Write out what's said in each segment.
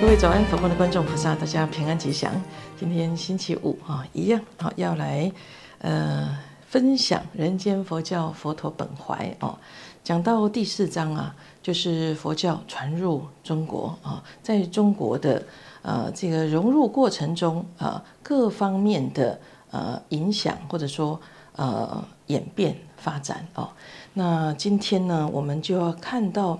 各位早安，佛光的观众菩萨，大家平安吉祥。今天星期五啊，一样好要来呃分享人间佛教佛陀本怀哦。讲到第四章啊，就是佛教传入中国啊，在中国的呃这个融入过程中啊，各方面的呃影响或者说呃演变发展哦。那今天呢，我们就要看到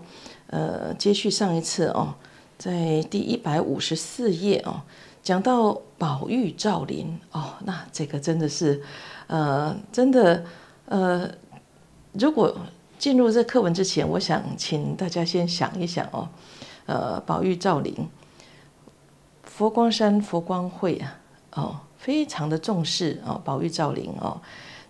呃接续上一次哦。在第一百五十四页哦，讲到宝玉造林哦，那这个真的是，呃，真的，呃，如果进入这课文之前，我想请大家先想一想哦，呃，宝玉造林，佛光山佛光会啊，哦，非常的重视哦，宝玉造林哦。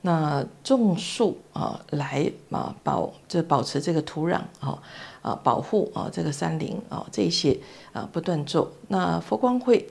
那种树啊，来啊保，就保持这个土壤啊啊，保护啊这个山林啊，这些啊不断做。那佛光会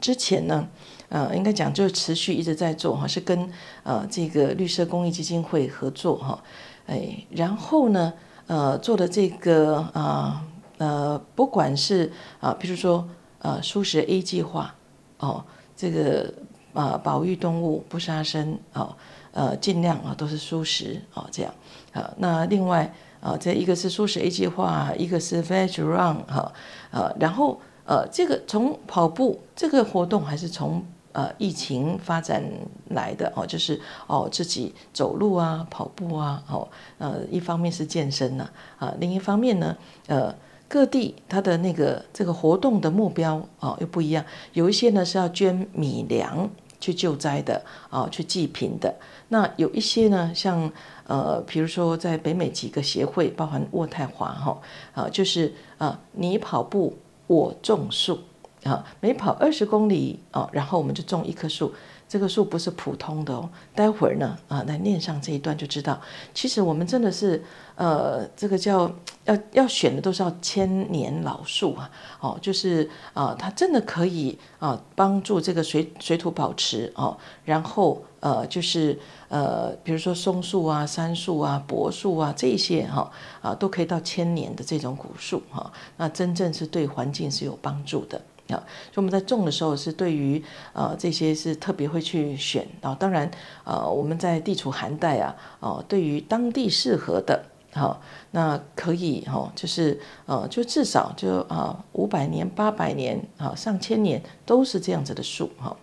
之前呢，呃，应该讲就是持续一直在做哈，是跟呃这个绿色公益基金会合作哈，哎，然后呢，呃，做的这个啊呃，不管是啊，比如说啊，舒适 A 计划哦，这个啊，保育动物不杀生啊。呃，尽量啊，都是素食啊，这样。呃，那另外啊，这一个是素食 A 计划，一个是 Vegetrun 哈。呃，然后呃，这个从跑步这个活动还是从呃疫情发展来的哦，就是哦自己走路啊、跑步啊。哦，呃，一方面是健身呐，啊，另一方面呢，呃，各地它的那个这个活动的目标哦又不一样，有一些呢是要捐米粮。去救灾的啊，去济贫的。那有一些呢，像呃，比如说在北美几个协会，包含渥太华哈啊，就是啊，你跑步，我种树啊，每跑二十公里啊，然后我们就种一棵树。这个树不是普通的哦，待会儿呢啊，来念上这一段就知道。其实我们真的是，呃，这个叫要要选的都是要千年老树啊，哦，就是啊，它真的可以啊，帮助这个水水土保持哦。然后呃，就是呃，比如说松树啊、杉树啊、柏树啊这些哈啊，都可以到千年的这种古树哈，那真正是对环境是有帮助的。啊，所以我们在种的时候是对于呃这些是特别会去选啊，当然呃我们在地处寒带啊，哦对于当地适合的，好那可以哈，就是呃就至少就啊五百年八百年啊上千年都是这样子的树哈，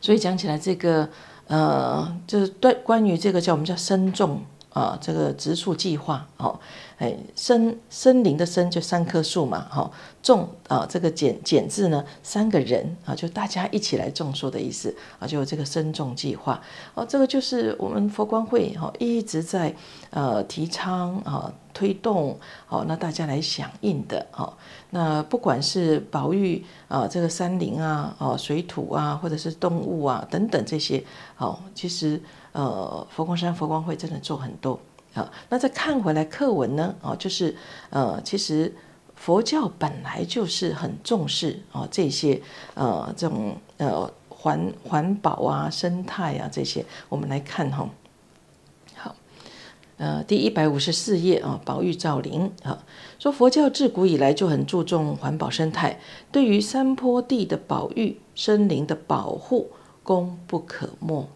所以讲起来这个呃就是对关于这个叫我们叫深种啊这个植树计划哦。哎，森森林的森就三棵树嘛，哈种啊，这个减减字呢，三个人啊，就大家一起来种树的意思啊，就有这个深种计划哦。这个就是我们佛光会哦一直在呃提倡啊，推动哦，那大家来响应的哦。那不管是保育啊，这个山林啊，哦水土啊，或者是动物啊等等这些，哦，其实呃佛光山佛光会真的做很多。啊，那再看回来课文呢？哦，就是呃，其实佛教本来就是很重视哦这些呃这种呃环环保啊、生态啊这些。我们来看哈，好，呃，第一百五十四页啊，宝玉造林啊，说佛教自古以来就很注重环保生态，对于山坡地的保育、森林的保护，功不可没。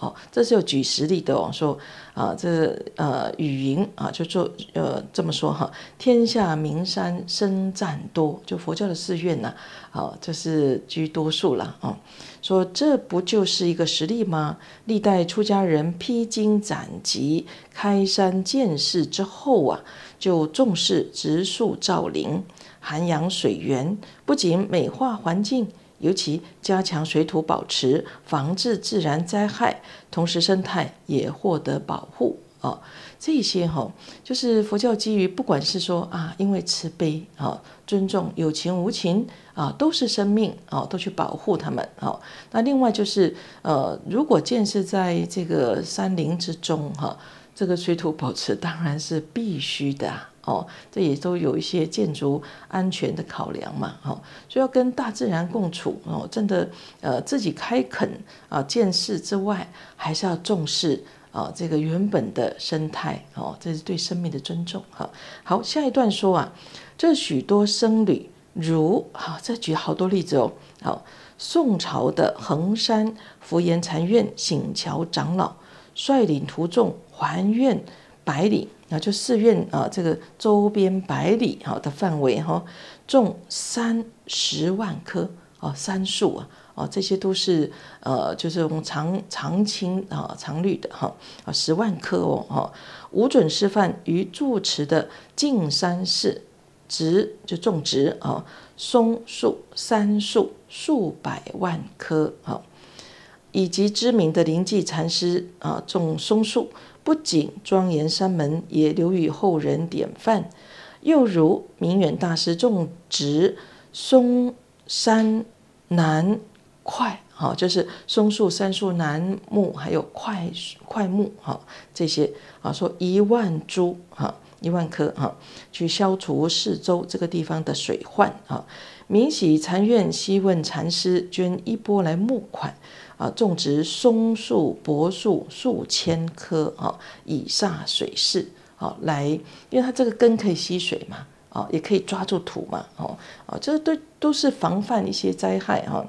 哦，这是有举实例的哦，说啊，这呃，语云啊，就做呃这么说哈，天下名山深赞多，就佛教的寺院呐，啊，这是居多数了啊。说这不就是一个实例吗？历代出家人披荆斩棘、开山建寺之后啊，就重视植树造林、涵养水源，不仅美化环境。尤其加强水土保持、防治自然灾害，同时生态也获得保护啊。这些哈，就是佛教基于不管是说啊，因为慈悲啊、尊重有情无情啊，都是生命啊，都去保护他们。好，那另外就是呃，如果建设在这个山林之中哈，这个水土保持当然是必须的。哦，这也都有一些建筑安全的考量嘛，哈，所以要跟大自然共处哦，真的，呃，自己开垦啊，建设之外，还是要重视啊这个原本的生态哦，这是对生命的尊重哈。好，下一段说啊，这许多僧侣，如哈，这举好多例子哦，好，宋朝的衡山福严禅院醒桥长老率领徒众还愿。百里啊，就寺院啊，这个周边百里哈的范围哈，种三十万棵啊，杉树啊，哦，这些都是呃，就是我们常常青啊，常绿的哈啊，十万棵哦哈。无准师范于住持的径山寺植就种植啊松树、杉树数百万棵啊，以及知名的灵济禅师啊种松树。不仅庄严山门，也留予后人典范。又如明远大师种植松、山楠、块，哈，就是松树、杉树、楠木，还有块块木，哈，这些啊，说一万株，哈，一万棵，哈，去消除四周这个地方的水患，哈。明喜禅院西问禅师捐一波来募款。啊，种植松树、柏树数千棵啊，以煞水势，啊，来，因为它这个根可以吸水嘛，啊，也可以抓住土嘛，哦，啊，这都都是防范一些灾害哈。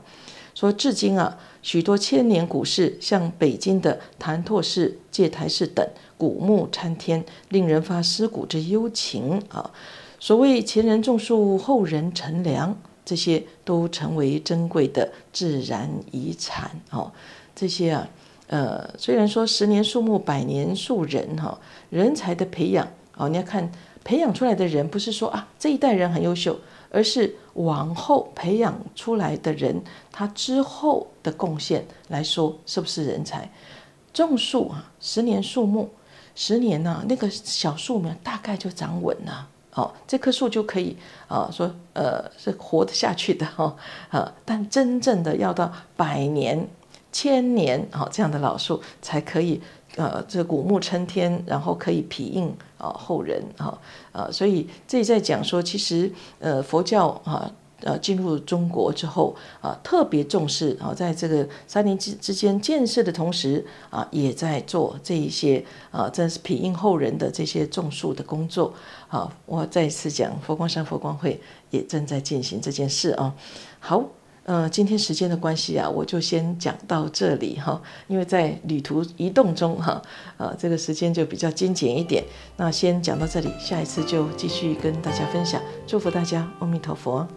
说，至今啊，许多千年古寺，像北京的潭柘寺、戒台寺等，古木参天，令人发思古之幽情啊。所谓前人种树，后人乘凉。这些都成为珍贵的自然遗产哦。这些啊，呃，虽然说十年树木，百年树人哈，人才的培养哦，你要看培养出来的人，不是说啊这一代人很优秀，而是往后培养出来的人，他之后的贡献来说是不是人才？种树啊，十年树木，十年呢，那个小树苗大概就长稳了。哦，这棵树就可以啊，说呃是活得下去的哈啊，但真正的要到百年、千年哈这样的老树才可以呃这古木参天，然后可以庇荫啊后人啊啊，所以这里在讲说，其实呃佛教啊。呃，进入中国之后啊，特别重视啊，在这个三年之之间建设的同时啊，也在做这一些啊，真是品应后人的这些种树的工作啊。我再一次讲，佛光山佛光会也正在进行这件事啊。好，呃，今天时间的关系啊，我就先讲到这里哈，因为在旅途移动中哈，呃，这个时间就比较精简一点。那先讲到这里，下一次就继续跟大家分享。祝福大家，阿弥陀佛。